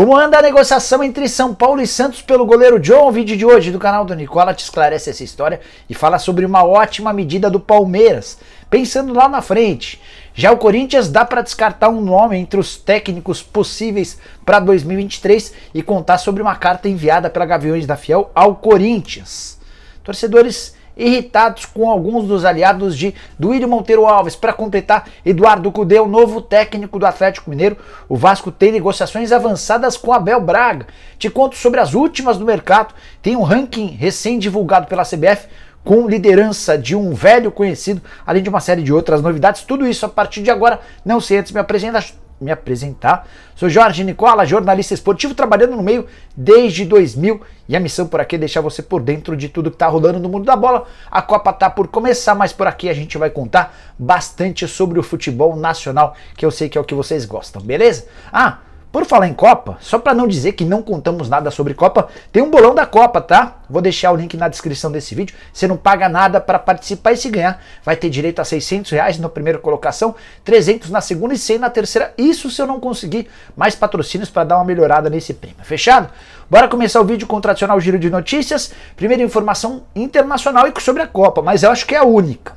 Como anda a negociação entre São Paulo e Santos pelo goleiro John? O vídeo de hoje do canal do Nicola te esclarece essa história e fala sobre uma ótima medida do Palmeiras, pensando lá na frente. Já o Corinthians dá para descartar um nome entre os técnicos possíveis para 2023 e contar sobre uma carta enviada pela Gaviões da Fiel ao Corinthians. Torcedores irritados com alguns dos aliados de Duílio Monteiro Alves. Para completar, Eduardo Cudê, o novo técnico do Atlético Mineiro, o Vasco tem negociações avançadas com Abel Braga. Te conto sobre as últimas do mercado, tem um ranking recém-divulgado pela CBF com liderança de um velho conhecido, além de uma série de outras novidades. Tudo isso a partir de agora. Não sei antes me apresentar, me apresentar. Sou Jorge Nicola, jornalista esportivo, trabalhando no meio desde 2000 e a missão por aqui é deixar você por dentro de tudo que está rolando no mundo da bola. A Copa tá por começar, mas por aqui a gente vai contar bastante sobre o futebol nacional, que eu sei que é o que vocês gostam, beleza? Ah, por falar em Copa, só para não dizer que não contamos nada sobre Copa, tem um bolão da Copa, tá? Vou deixar o link na descrição desse vídeo. Você não paga nada para participar e se ganhar, vai ter direito a 600 reais na primeira colocação, 300 na segunda e 100 na terceira. Isso se eu não conseguir mais patrocínios para dar uma melhorada nesse prêmio. Fechado? Bora começar o vídeo com o tradicional giro de notícias. Primeira informação internacional e sobre a Copa, mas eu acho que é a única.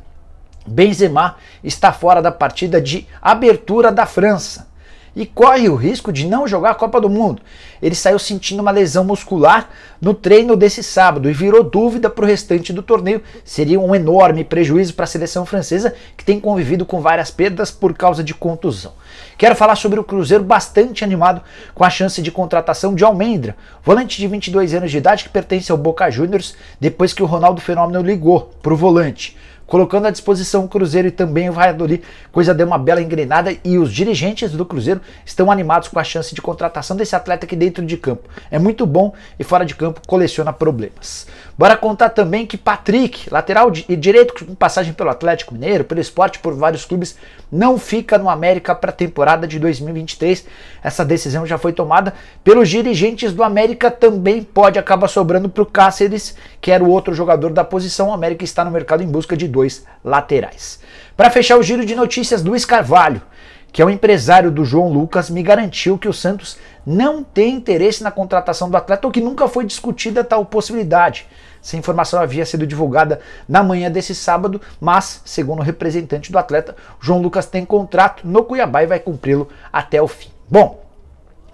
Benzema está fora da partida de abertura da França e corre o risco de não jogar a Copa do Mundo. Ele saiu sentindo uma lesão muscular no treino desse sábado e virou dúvida para o restante do torneio. Seria um enorme prejuízo para a seleção francesa, que tem convivido com várias perdas por causa de contusão. Quero falar sobre o Cruzeiro bastante animado com a chance de contratação de Almendra, volante de 22 anos de idade que pertence ao Boca Juniors, depois que o Ronaldo Fenômeno ligou para o volante colocando à disposição o Cruzeiro e também o Valladolid. Coisa deu uma bela engrenada e os dirigentes do Cruzeiro estão animados com a chance de contratação desse atleta que dentro de campo é muito bom e fora de campo coleciona problemas. Bora contar também que Patrick, lateral e direito com passagem pelo Atlético Mineiro, pelo esporte, por vários clubes, não fica no América para a temporada de 2023. Essa decisão já foi tomada pelos dirigentes do América, também pode acabar sobrando para o Cáceres, que era o outro jogador da posição. O América está no mercado em busca de dois laterais. Para fechar o giro de notícias, Luiz Carvalho, que é o empresário do João Lucas, me garantiu que o Santos não tem interesse na contratação do atleta ou que nunca foi discutida tal possibilidade. Essa informação havia sido divulgada na manhã desse sábado, mas, segundo o representante do atleta, João Lucas tem contrato no Cuiabá e vai cumpri-lo até o fim. Bom,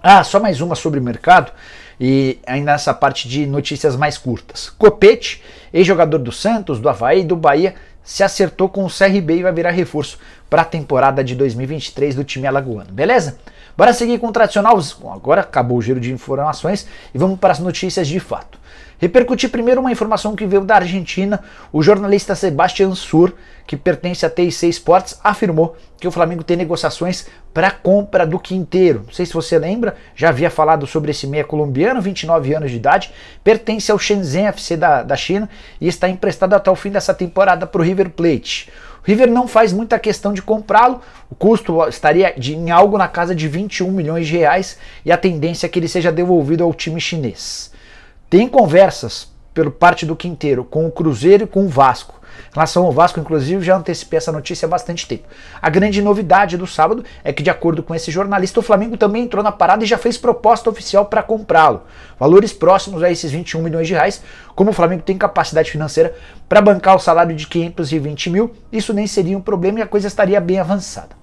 ah, só mais uma sobre o mercado e ainda nessa parte de notícias mais curtas. Copete, ex-jogador do Santos, do Havaí e do Bahia, se acertou com o CRB e vai virar reforço para a temporada de 2023 do time alagoano, beleza? Bora seguir com o tradicional. agora acabou o giro de informações e vamos para as notícias de fato repercutir primeiro uma informação que veio da Argentina. O jornalista Sebastian Sur, que pertence à TIC Sports, afirmou que o Flamengo tem negociações para compra do Quinteiro. Não sei se você lembra, já havia falado sobre esse meia colombiano, 29 anos de idade, pertence ao Shenzhen FC da, da China e está emprestado até o fim dessa temporada para o River Plate. O River não faz muita questão de comprá-lo, o custo estaria de, em algo na casa de 21 milhões de reais e a tendência é que ele seja devolvido ao time chinês. Tem conversas pelo parte do Quinteiro com o Cruzeiro e com o Vasco. Em relação ao Vasco, inclusive, já antecipei essa notícia há bastante tempo. A grande novidade do sábado é que, de acordo com esse jornalista, o Flamengo também entrou na parada e já fez proposta oficial para comprá-lo. Valores próximos a esses 21 milhões de reais. Como o Flamengo tem capacidade financeira para bancar o salário de 520 mil, isso nem seria um problema e a coisa estaria bem avançada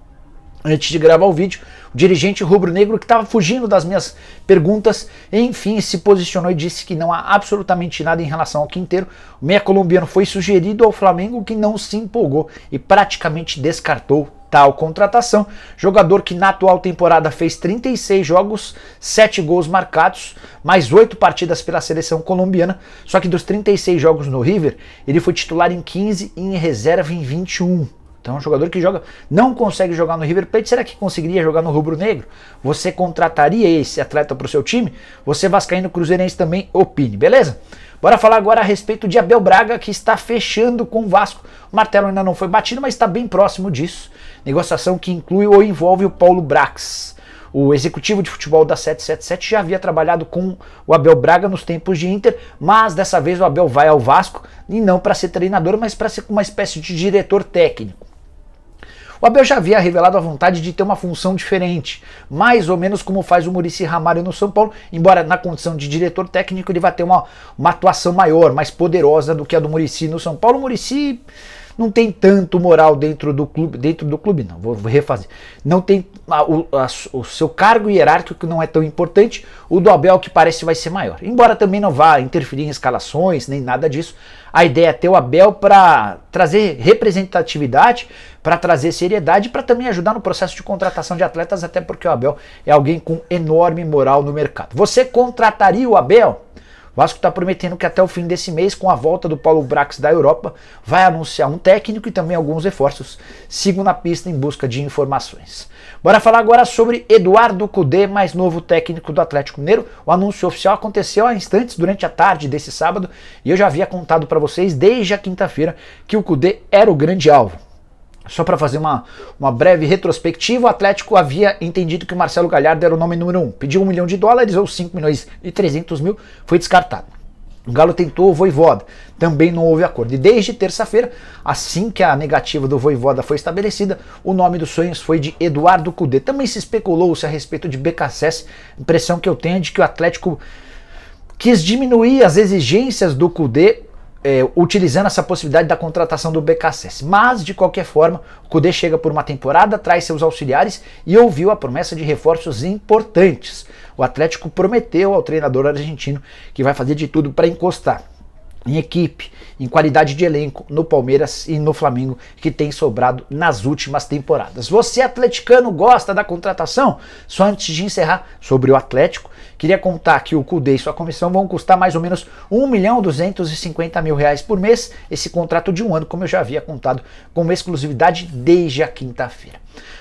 antes de gravar o vídeo, o dirigente rubro-negro que estava fugindo das minhas perguntas, enfim, se posicionou e disse que não há absolutamente nada em relação ao Quinteiro. O meia colombiano foi sugerido ao Flamengo que não se empolgou e praticamente descartou tal contratação. Jogador que na atual temporada fez 36 jogos, 7 gols marcados, mais 8 partidas pela seleção colombiana. Só que dos 36 jogos no River, ele foi titular em 15 e em reserva em 21. Então, é um jogador que joga não consegue jogar no River Plate, será que conseguiria jogar no Rubro Negro? Você contrataria esse atleta para o seu time? Você vascaíno cruzeirense também opine, beleza? Bora falar agora a respeito de Abel Braga, que está fechando com o Vasco. O martelo ainda não foi batido, mas está bem próximo disso. Negociação que inclui ou envolve o Paulo Brax. O executivo de futebol da 777 já havia trabalhado com o Abel Braga nos tempos de Inter, mas dessa vez o Abel vai ao Vasco e não para ser treinador, mas para ser uma espécie de diretor técnico. O Abel já havia revelado a vontade de ter uma função diferente, mais ou menos como faz o Murici Ramalho no São Paulo, embora na condição de diretor técnico ele vá ter uma, uma atuação maior, mais poderosa do que a do Murici no São Paulo. O Murici. Muricy não tem tanto moral dentro do clube, dentro do clube não, vou, vou refazer. Não tem a, o, a, o, seu cargo hierárquico não é tão importante, o do Abel que parece vai ser maior. Embora também não vá interferir em escalações, nem nada disso. A ideia é ter o Abel para trazer representatividade, para trazer seriedade, para também ajudar no processo de contratação de atletas, até porque o Abel é alguém com enorme moral no mercado. Você contrataria o Abel? Vasco está prometendo que até o fim desse mês, com a volta do Paulo Brax da Europa, vai anunciar um técnico e também alguns reforços. Sigo na pista em busca de informações. Bora falar agora sobre Eduardo Cudê, mais novo técnico do Atlético Mineiro. O anúncio oficial aconteceu há instantes durante a tarde desse sábado e eu já havia contado para vocês desde a quinta-feira que o Cudê era o grande alvo. Só para fazer uma, uma breve retrospectiva, o Atlético havia entendido que o Marcelo Galhardo era o nome número um. Pediu um milhão de dólares ou 5 milhões e 300 mil, foi descartado. O Galo tentou o Voivoda, também não houve acordo. E desde terça-feira, assim que a negativa do Voivoda foi estabelecida, o nome dos sonhos foi de Eduardo Cudê. Também se especulou-se a respeito de BKSS, impressão que eu tenho é de que o Atlético quis diminuir as exigências do Cudê é, utilizando essa possibilidade da contratação do BKSS. Mas, de qualquer forma, o Kudê chega por uma temporada, traz seus auxiliares e ouviu a promessa de reforços importantes. O Atlético prometeu ao treinador argentino que vai fazer de tudo para encostar em equipe, em qualidade de elenco no Palmeiras e no Flamengo que tem sobrado nas últimas temporadas. Você atleticano gosta da contratação? Só antes de encerrar sobre o Atlético, queria contar que o Cudei e sua comissão vão custar mais ou menos um milhão 250 mil reais por mês, esse contrato de um ano, como eu já havia contado com exclusividade desde a quinta-feira.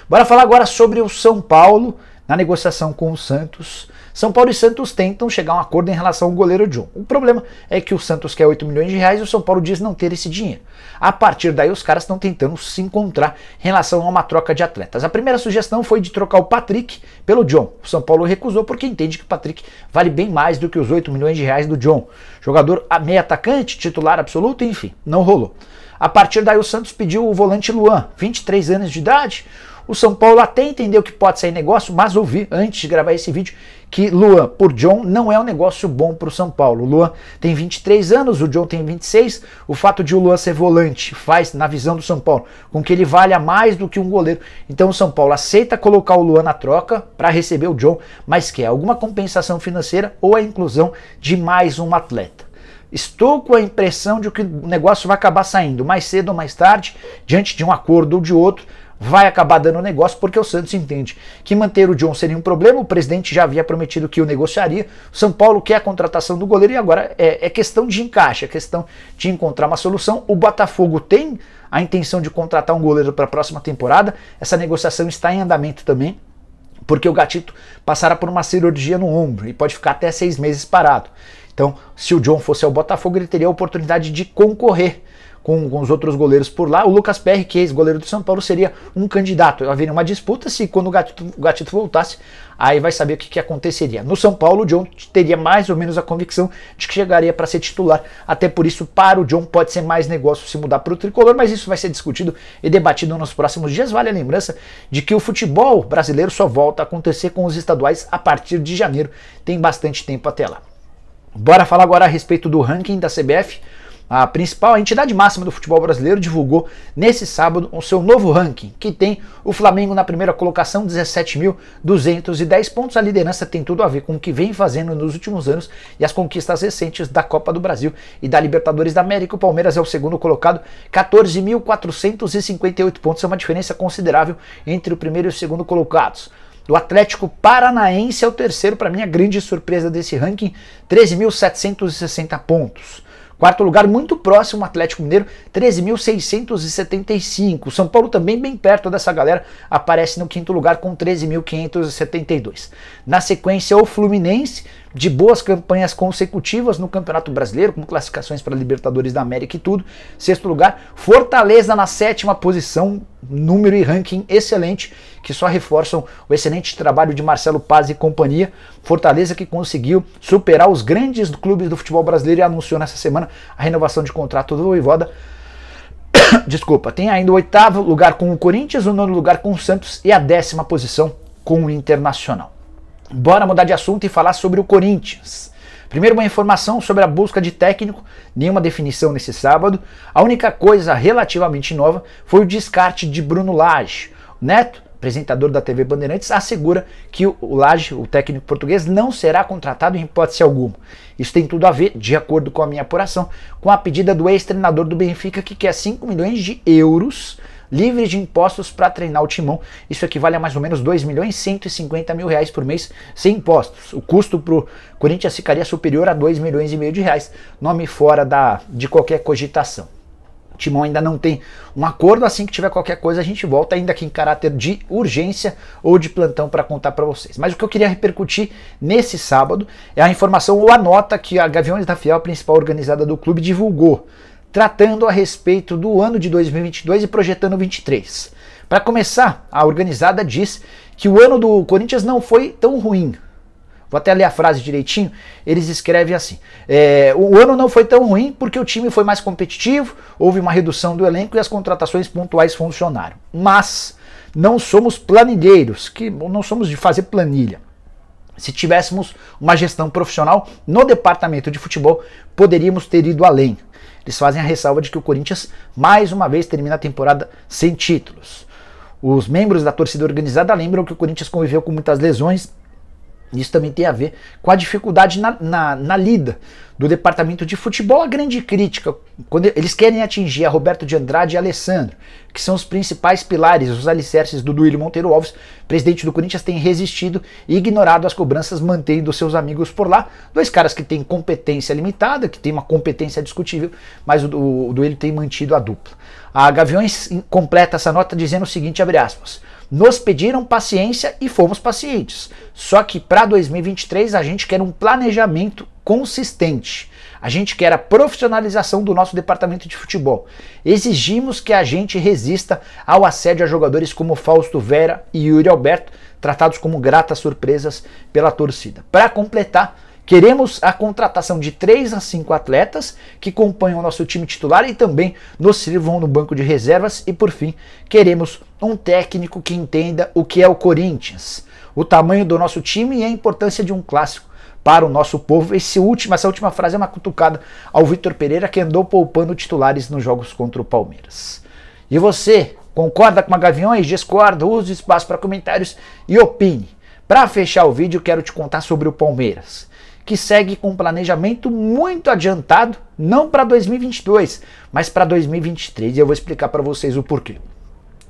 Bora falar agora sobre o São Paulo na negociação com o Santos. São Paulo e Santos tentam chegar a um acordo em relação ao goleiro John. O problema é que o Santos quer 8 milhões de reais e o São Paulo diz não ter esse dinheiro. A partir daí, os caras estão tentando se encontrar em relação a uma troca de atletas. A primeira sugestão foi de trocar o Patrick pelo John. O São Paulo recusou porque entende que o Patrick vale bem mais do que os 8 milhões de reais do John. Jogador meia atacante, titular absoluto, enfim, não rolou. A partir daí, o Santos pediu o volante Luan, 23 anos de idade. O São Paulo até entendeu que pode sair negócio, mas ouvi antes de gravar esse vídeo que Luan por John não é um negócio bom para o São Paulo. O Luan tem 23 anos, o John tem 26. O fato de o Luan ser volante faz, na visão do São Paulo, com que ele valha mais do que um goleiro. Então o São Paulo aceita colocar o Luan na troca para receber o John, mas quer alguma compensação financeira ou a inclusão de mais um atleta. Estou com a impressão de que o negócio vai acabar saindo mais cedo ou mais tarde, diante de um acordo ou de outro, vai acabar dando negócio, porque o Santos entende que manter o John seria um problema. O presidente já havia prometido que o negociaria. O São Paulo quer a contratação do goleiro e agora é, é questão de encaixe, é questão de encontrar uma solução. O Botafogo tem a intenção de contratar um goleiro para a próxima temporada. Essa negociação está em andamento também porque o gatito passará por uma cirurgia no ombro e pode ficar até seis meses parado. Então, se o John fosse ao Botafogo, ele teria a oportunidade de concorrer com, com os outros goleiros por lá. O Lucas pr que é ex-goleiro do São Paulo, seria um candidato. Haveria uma disputa se quando o Gatito, o Gatito voltasse, aí vai saber o que, que, aconteceria. No São Paulo, o John teria mais ou menos a convicção de que chegaria para ser titular. Até por isso, para o John, pode ser mais negócio se mudar para o tricolor, mas isso vai ser discutido e debatido nos próximos dias. Vale a lembrança de que o futebol brasileiro só volta a acontecer com os estaduais a partir de janeiro. Tem bastante tempo até lá. Bora falar agora a respeito do ranking da CBF. A principal a entidade máxima do futebol brasileiro divulgou nesse sábado o seu novo ranking, que tem o Flamengo na primeira colocação, 17.210 pontos. A liderança tem tudo a ver com o que vem fazendo nos últimos anos e as conquistas recentes da Copa do Brasil e da Libertadores da América. O Palmeiras é o segundo colocado, 14.458 pontos. É uma diferença considerável entre o primeiro e o segundo colocados O Atlético Paranaense é o terceiro, para mim, a grande surpresa desse ranking, 13.760 pontos. Quarto lugar, muito próximo, o Atlético Mineiro, 13.675. São Paulo também bem perto dessa galera, aparece no quinto lugar com 13.572. Na sequência, o Fluminense de boas campanhas consecutivas no Campeonato Brasileiro, com classificações para Libertadores da América e tudo. Sexto lugar, Fortaleza na sétima posição, número e ranking excelente, que só reforçam o excelente trabalho de Marcelo Paz e companhia. Fortaleza que conseguiu superar os grandes clubes do futebol brasileiro e anunciou nessa semana a renovação de contrato do Voivoda. Desculpa, tem ainda o oitavo lugar com o Corinthians, o nono lugar com o Santos e a décima posição com o Internacional. Bora mudar de assunto e falar sobre o Corinthians. Primeiro, uma informação sobre a busca de técnico, nenhuma definição nesse sábado. A única coisa relativamente nova foi o descarte de Bruno Lage. Neto, apresentador da TV Bandeirantes, assegura que o Lage, o técnico português, não será contratado em hipótese alguma. Isso tem tudo a ver, de acordo com a minha apuração, com a pedida do ex-treinador do Benfica que quer 5 milhões de euros livres de impostos para treinar o timão. Isso equivale a mais ou menos 2 milhões e 150 mil reais por mês sem impostos. O custo para o Corinthians ficaria superior a 2 milhões e meio de reais, nome fora da, de qualquer cogitação. O Timão ainda não tem um acordo, assim que tiver qualquer coisa a gente volta, ainda que em caráter de urgência ou de plantão para contar para vocês. Mas o que eu queria repercutir nesse sábado é a informação ou a nota que a Gaviões da Fiel, a principal organizada do clube, divulgou tratando a respeito do ano de 2022 e projetando 23. Para começar, a organizada diz que o ano do Corinthians não foi tão ruim. Vou até ler a frase direitinho. Eles escrevem assim: é, o ano não foi tão ruim porque o time foi mais competitivo, houve uma redução do elenco e as contratações pontuais funcionaram. Mas não somos planilheiros, que não somos de fazer planilha. Se tivéssemos uma gestão profissional no departamento de futebol, poderíamos ter ido além eles fazem a ressalva de que o Corinthians mais uma vez termina a temporada sem títulos. Os membros da torcida organizada lembram que o Corinthians conviveu com muitas lesões isso também tem a ver com a dificuldade na, na, na, lida do departamento de futebol. A grande crítica, quando eles querem atingir a Roberto de Andrade e Alessandro, que são os principais pilares, os alicerces do Duílio Monteiro Alves, presidente do Corinthians tem resistido e ignorado as cobranças, mantendo seus amigos por lá. Dois caras que têm competência limitada, que têm uma competência discutível, mas o, o, Duílio tem mantido a dupla. A Gaviões completa essa nota dizendo o seguinte, abre aspas, nos pediram paciência e fomos pacientes. Só que para 2023 a gente quer um planejamento consistente. A gente quer a profissionalização do nosso departamento de futebol. Exigimos que a gente resista ao assédio a jogadores como Fausto Vera e Yuri Alberto, tratados como gratas surpresas pela torcida. Para completar, Queremos a contratação de 3 a 5 atletas que acompanham o nosso time titular e também nos sirvam no banco de reservas. E por fim, queremos um técnico que entenda o que é o Corinthians, o tamanho do nosso time e a importância de um clássico para o nosso povo. Esse último, essa última frase é uma cutucada ao Vitor Pereira que andou poupando titulares nos jogos contra o Palmeiras. E você, concorda com a Gaviões? Discorda? Use o espaço para comentários e opine. Para fechar o vídeo, quero te contar sobre o Palmeiras que segue com um planejamento muito adiantado, não para 2022, mas para 2023. E eu vou explicar para vocês o porquê.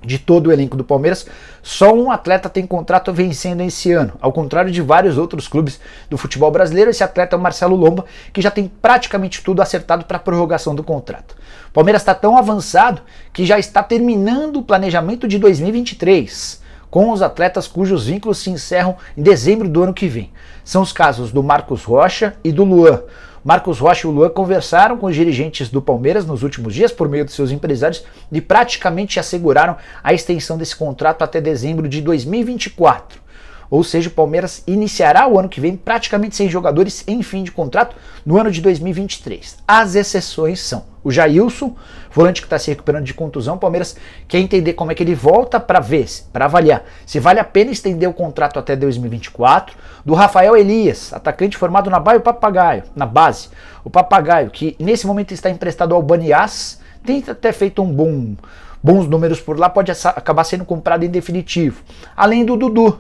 De todo o elenco do Palmeiras, só um atleta tem contrato vencendo esse ano. Ao contrário de vários outros clubes do futebol brasileiro, esse atleta é o Marcelo Lomba, que já tem praticamente tudo acertado para a prorrogação do contrato. O Palmeiras está tão avançado que já está terminando o planejamento de 2023 com os atletas cujos vínculos se encerram em dezembro do ano que vem. São os casos do Marcos Rocha e do Luan. Marcos Rocha e o Luan conversaram com os dirigentes do Palmeiras nos últimos dias por meio de seus empresários e praticamente asseguraram a extensão desse contrato até dezembro de 2024. Ou seja, o Palmeiras iniciará o ano que vem praticamente sem jogadores em fim de contrato no ano de 2023. As exceções são o Jailson, volante que está se recuperando de contusão, o Palmeiras quer entender como é que ele volta para ver, para avaliar se vale a pena estender o contrato até 2024 do Rafael Elias, atacante formado na Baio Papagaio, na base. O Papagaio que nesse momento está emprestado ao Baniás, tem até feito um bom bons números por lá, pode acabar sendo comprado em definitivo. Além do Dudu.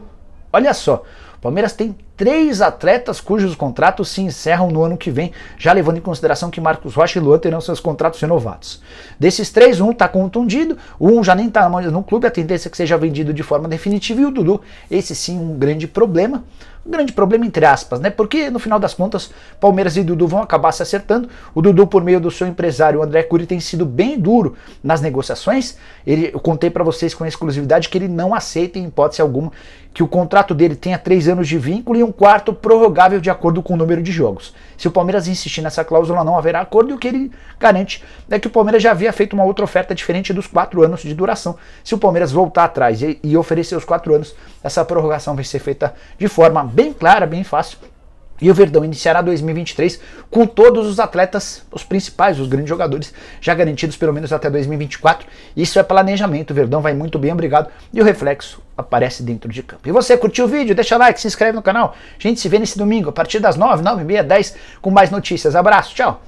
Olha só, o Palmeiras tem três atletas cujos contratos se encerram no ano que vem, já levando em consideração que Marcos Rocha e Luan terão seus contratos renovados. Desses três, um está contundido, um já nem está no clube, a tendência é que seja vendido de forma definitiva, e o Dudu, esse sim, um grande problema. Um grande problema entre aspas, né? Porque no final das contas, Palmeiras e Dudu vão acabar se acertando. O Dudu, por meio do seu empresário André Cury, tem sido bem duro nas negociações. Ele, eu contei para vocês com exclusividade que ele não aceita, em hipótese alguma, que o contrato dele tenha três anos de vínculo e um quarto prorrogável de acordo com o número de jogos. Se o Palmeiras insistir nessa cláusula, não haverá acordo, e o que ele garante é que o Palmeiras já havia feito uma outra oferta diferente dos quatro anos de duração. Se o Palmeiras voltar atrás e, e oferecer os quatro anos, essa prorrogação vai ser feita de forma bem clara, bem fácil, e o Verdão iniciará 2023 com todos os atletas, os principais, os grandes jogadores, já garantidos pelo menos até 2024. Isso é planejamento. O Verdão vai muito bem, obrigado. E o reflexo aparece dentro de campo. E você curtiu o vídeo? Deixa like, se inscreve no canal. A gente se vê nesse domingo a partir das 9, 9 e meia, 10 com mais notícias. Abraço, tchau.